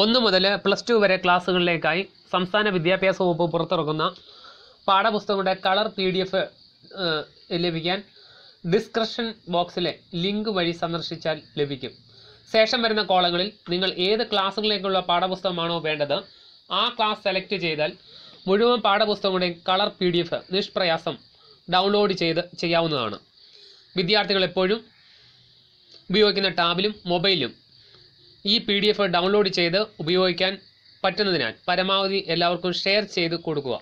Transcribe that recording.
ഒന്ന് മുതൽ plus two വരെ ക്ലാസ്സുകളിലേക്കായി സംസ്ഥാന വിദ്യാഭ്യാസ വകുപ്പ് പുറത്തിറക്കുന്ന പാഠപുസ്തകങ്ങളുടെ കളർ പി ഡി എഫ് ലഭിക്കാൻ ഡിസ്ക്രിപ്ഷൻ ബോക്സിലെ ലിങ്ക് വഴി സന്ദർശിച്ചാൽ ലഭിക്കും ശേഷം വരുന്ന കോളങ്ങളിൽ നിങ്ങൾ ഏത് ക്ലാസ്സുകളിലേക്കുള്ള പാഠപുസ്തകമാണോ വേണ്ടത് ആ ക്ലാസ് സെലക്ട് ചെയ്താൽ മുഴുവൻ പാഠപുസ്തകങ്ങളുടെയും കളർ പി ഡി എഫ് നിഷ്പ്രയാസം ഡൗൺലോഡ് ചെയ്ത് ചെയ്യാവുന്നതാണ് വിദ്യാർത്ഥികൾ എപ്പോഴും ഉപയോഗിക്കുന്ന ടാബിലും മൊബൈലും ഈ പി ഡൗൺലോഡ് ചെയ്ത് ഉപയോഗിക്കാൻ പറ്റുന്നതിനാൽ പരമാവധി എല്ലാവർക്കും ഷെയർ ചെയ്ത് കൊടുക്കുക